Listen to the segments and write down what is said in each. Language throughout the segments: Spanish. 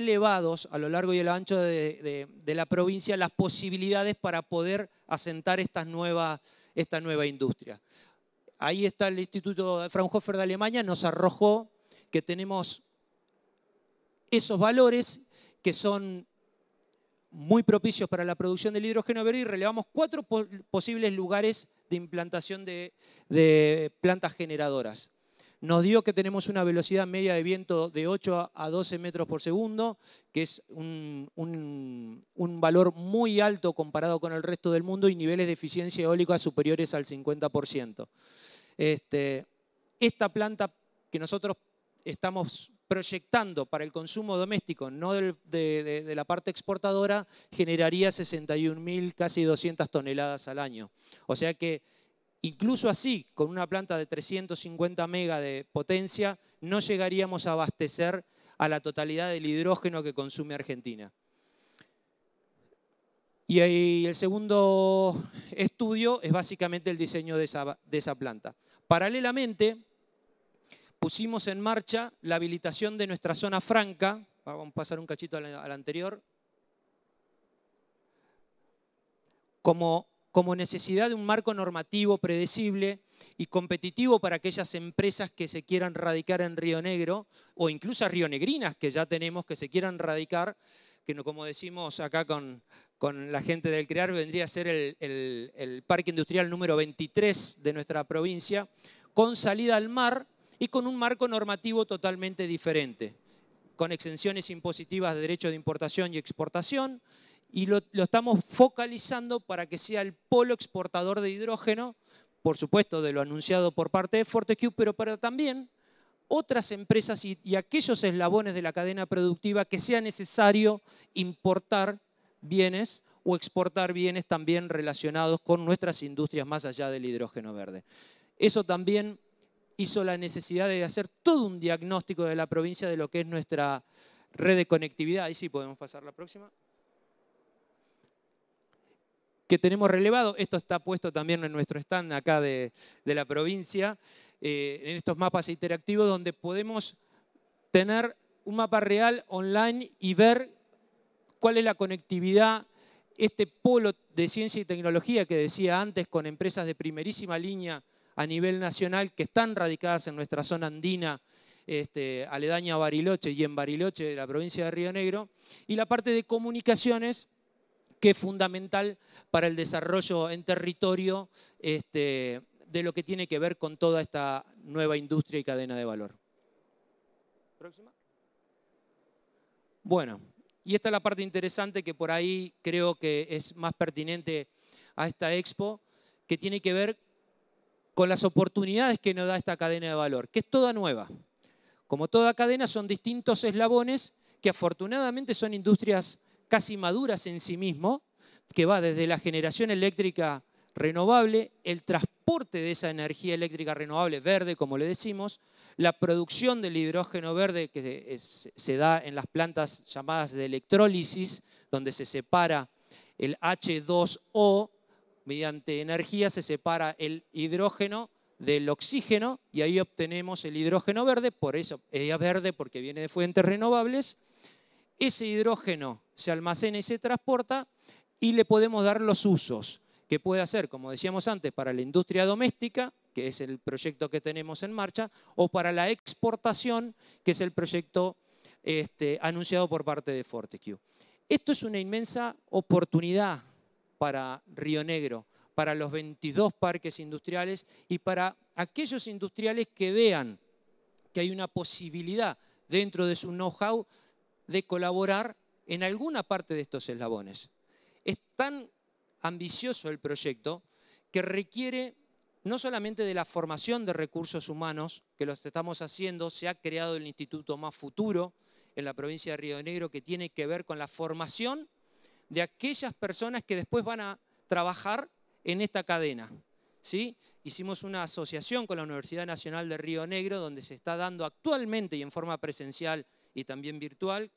elevados a lo largo y a lo ancho de, la provincia las posibilidades para poder asentar esta nueva industria. Ahí está el Instituto Fraunhofer de Alemania, nos arrojó que tenemos esos valores que son muy propicios para la producción del hidrógeno verde y relevamos cuatro posibles lugares de implantación de plantas generadoras. Nos dio que tenemos una velocidad media de viento de 8 a 12 metros por segundo, que es un, valor muy alto comparado con el resto del mundo y niveles de eficiencia eólica superiores al 50%. Este, esta planta que nosotros estamos proyectando para el consumo doméstico, no de, la parte exportadora, generaría 61.000, casi 200 toneladas al año. O sea que Incluso así, con una planta de 350 mega de potencia, no llegaríamos a abastecer a la totalidad del hidrógeno que consume Argentina. Y el segundo estudio es básicamente el diseño de esa, de esa planta. Paralelamente, pusimos en marcha la habilitación de nuestra zona franca, vamos a pasar un cachito al anterior, como como necesidad de un marco normativo predecible y competitivo para aquellas empresas que se quieran radicar en Río Negro, o incluso a rionegrinas que ya tenemos que se quieran radicar, que como decimos acá con, la gente del CREAR, vendría a ser el, el parque industrial número 23 de nuestra provincia, con salida al mar y con un marco normativo totalmente diferente, con exenciones impositivas de derecho de importación y exportación, y lo, estamos focalizando para que sea el polo exportador de hidrógeno, por supuesto de lo anunciado por parte de Fortescue, pero para también otras empresas y, y aquellos eslabones de la cadena productiva que sea necesario importar bienes o exportar bienes también relacionados con nuestras industrias más allá del hidrógeno verde. Eso también hizo la necesidad de hacer todo un diagnóstico de la provincia de lo que es nuestra red de conectividad. Ahí sí podemos pasar la próxima que tenemos relevado. Esto está puesto también en nuestro stand acá de, la provincia, eh, en estos mapas interactivos donde podemos tener un mapa real online y ver cuál es la conectividad, este polo de ciencia y tecnología que decía antes con empresas de primerísima línea a nivel nacional que están radicadas en nuestra zona andina, este, aledaña a Bariloche y en Bariloche de la provincia de Río Negro, y la parte de comunicaciones que es fundamental para el desarrollo en territorio este, de lo que tiene que ver con toda esta nueva industria y cadena de valor. Próxima. Bueno, y esta es la parte interesante que por ahí creo que es más pertinente a esta expo, que tiene que ver con las oportunidades que nos da esta cadena de valor, que es toda nueva. Como toda cadena son distintos eslabones que afortunadamente son industrias casi maduras en sí mismo, que va desde la generación eléctrica renovable, el transporte de esa energía eléctrica renovable verde, como le decimos, la producción del hidrógeno verde que se da en las plantas llamadas de electrólisis, donde se separa el H2O mediante energía, se separa el hidrógeno del oxígeno y ahí obtenemos el hidrógeno verde, por eso es eh, verde porque viene de fuentes renovables. Ese hidrógeno se almacena y se transporta y le podemos dar los usos que puede hacer, como decíamos antes, para la industria doméstica, que es el proyecto que tenemos en marcha, o para la exportación, que es el proyecto este, anunciado por parte de ForteQ. Esto es una inmensa oportunidad para Río Negro, para los 22 parques industriales y para aquellos industriales que vean que hay una posibilidad dentro de su know-how de colaborar en alguna parte de estos eslabones. Es tan ambicioso el proyecto que requiere no solamente de la formación de recursos humanos, que los estamos haciendo, se ha creado el Instituto Más Futuro en la provincia de Río Negro, que tiene que ver con la formación de aquellas personas que después van a trabajar en esta cadena. ¿sí? Hicimos una asociación con la Universidad Nacional de Río Negro, donde se está dando actualmente y en forma presencial y también virtual,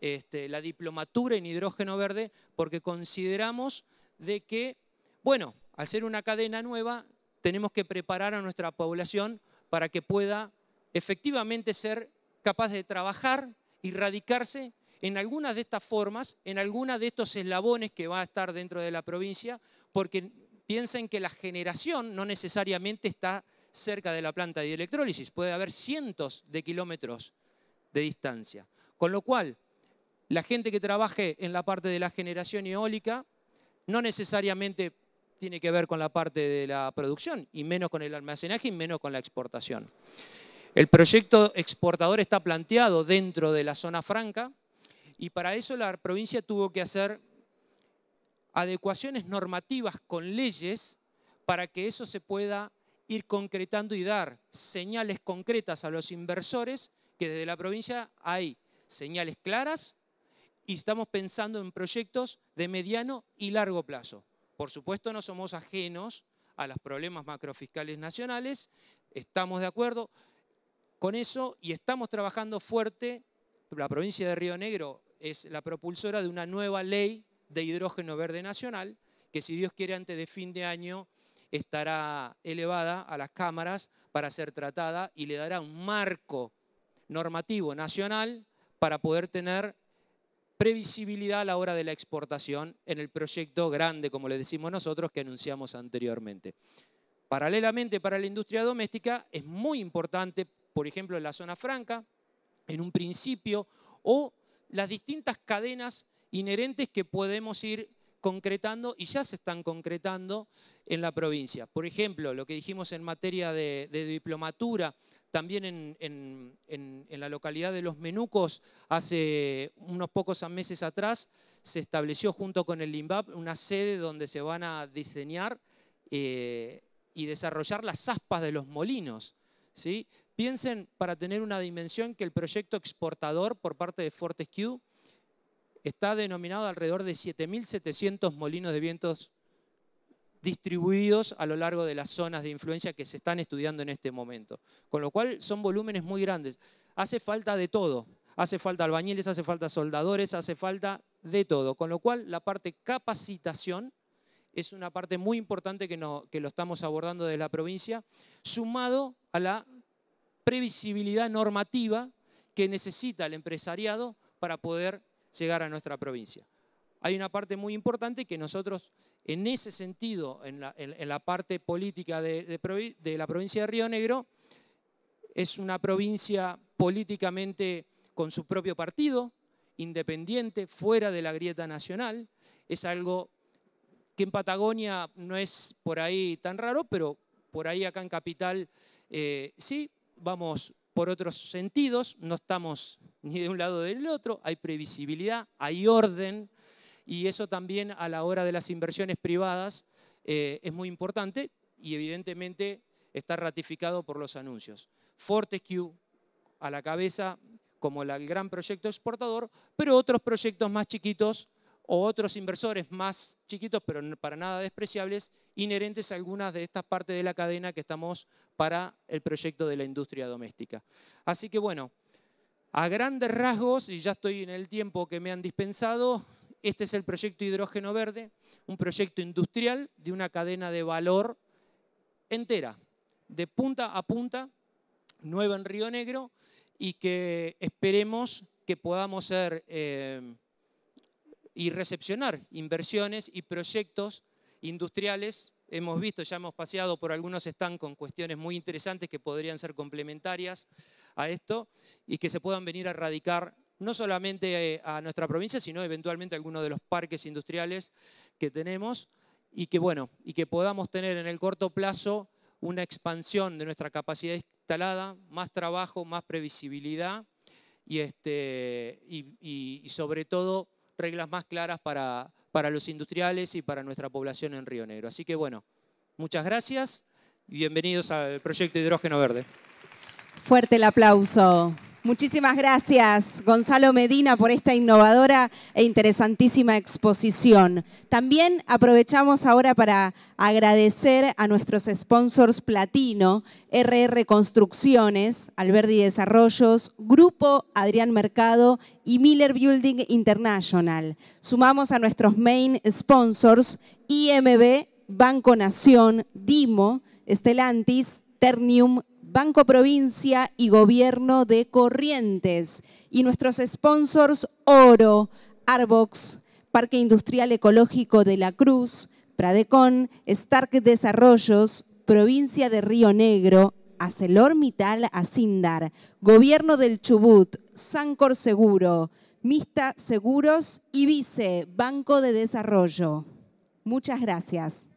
este, la diplomatura en hidrógeno verde porque consideramos de que, bueno, al ser una cadena nueva, tenemos que preparar a nuestra población para que pueda efectivamente ser capaz de trabajar y radicarse en algunas de estas formas, en algunas de estos eslabones que va a estar dentro de la provincia, porque piensen que la generación no necesariamente está cerca de la planta de electrólisis, puede haber cientos de kilómetros de distancia. Con lo cual, la gente que trabaje en la parte de la generación eólica no necesariamente tiene que ver con la parte de la producción y menos con el almacenaje y menos con la exportación. El proyecto exportador está planteado dentro de la zona franca y para eso la provincia tuvo que hacer adecuaciones normativas con leyes para que eso se pueda ir concretando y dar señales concretas a los inversores que desde la provincia hay señales claras y estamos pensando en proyectos de mediano y largo plazo. Por supuesto, no somos ajenos a los problemas macrofiscales nacionales, estamos de acuerdo con eso y estamos trabajando fuerte. La provincia de Río Negro es la propulsora de una nueva ley de hidrógeno verde nacional que si Dios quiere antes de fin de año estará elevada a las cámaras para ser tratada y le dará un marco normativo nacional para poder tener previsibilidad a la hora de la exportación en el proyecto grande, como le decimos nosotros, que anunciamos anteriormente. Paralelamente para la industria doméstica es muy importante, por ejemplo, en la zona franca, en un principio, o las distintas cadenas inherentes que podemos ir concretando y ya se están concretando en la provincia. Por ejemplo, lo que dijimos en materia de, de diplomatura, también en, la localidad de Los Menucos, hace unos pocos meses atrás, se estableció junto con el LIMBAP una sede donde se van a diseñar eh, y desarrollar las aspas de los molinos. ¿sí? Piensen para tener una dimensión que el proyecto exportador por parte de Fortescue está denominado alrededor de 7.700 molinos de vientos distribuidos a lo largo de las zonas de influencia que se están estudiando en este momento. Con lo cual son volúmenes muy grandes. Hace falta de todo. Hace falta albañiles, hace falta soldadores, hace falta de todo. Con lo cual la parte capacitación es una parte muy importante que, que lo estamos abordando desde la provincia, sumado a la previsibilidad normativa que necesita el empresariado para poder llegar a nuestra provincia. Hay una parte muy importante que nosotros en ese sentido, en la, parte política de, la provincia de Río Negro, es una provincia políticamente con su propio partido, independiente, fuera de la grieta nacional. Es algo que en Patagonia no es por ahí tan raro, pero por ahí acá en Capital eh, sí, vamos por otros sentidos, no estamos ni de un lado ni del otro, hay previsibilidad, hay orden, y eso también a la hora de las inversiones privadas eh, es muy importante y evidentemente está ratificado por los anuncios. Fortescue a la cabeza como el gran proyecto exportador, pero otros proyectos más chiquitos o otros inversores más chiquitos, pero para nada despreciables, inherentes a algunas de estas partes de la cadena que estamos para el proyecto de la industria doméstica. Así que bueno, a grandes rasgos, y ya estoy en el tiempo que me han dispensado, este es el proyecto Hidrógeno Verde, un proyecto industrial de una cadena de valor entera, de punta a punta, nueva en Río Negro, y que esperemos que podamos ser eh, y recepcionar inversiones y proyectos industriales. Hemos visto, ya hemos paseado por algunos están con cuestiones muy interesantes que podrían ser complementarias a esto y que se puedan venir a radicar no solamente eh, a nuestra provincia, sino eventualmente a alguno de los parques industriales que tenemos y que, bueno, y que podamos tener en el corto plazo una expansión de nuestra capacidad instalada, más trabajo, más previsibilidad y, este, y, sobre todo reglas más claras para, para los industriales y para nuestra población en Río Negro. Así que bueno, muchas gracias y bienvenidos al proyecto Hidrógeno Verde. Fuerte el aplauso. Muchísimas gracias, Gonzalo Medina, por esta innovadora e interesantísima exposición. También aprovechamos ahora para agradecer a nuestros sponsors Platino, RR Construcciones, Alberdi Desarrollos, Grupo Adrián Mercado y Miller Building International. Sumamos a nuestros main sponsors IMB, Banco Nación, Dimo, Estelantis, Ternium Banco Provincia y Gobierno de Corrientes. Y nuestros sponsors Oro, Arbox, Parque Industrial Ecológico de la Cruz, Pradecon, Stark Desarrollos, Provincia de Río Negro, Mital Asindar, Gobierno del Chubut, Sancor Seguro, Mista Seguros y Vice, Banco de Desarrollo. Muchas gracias.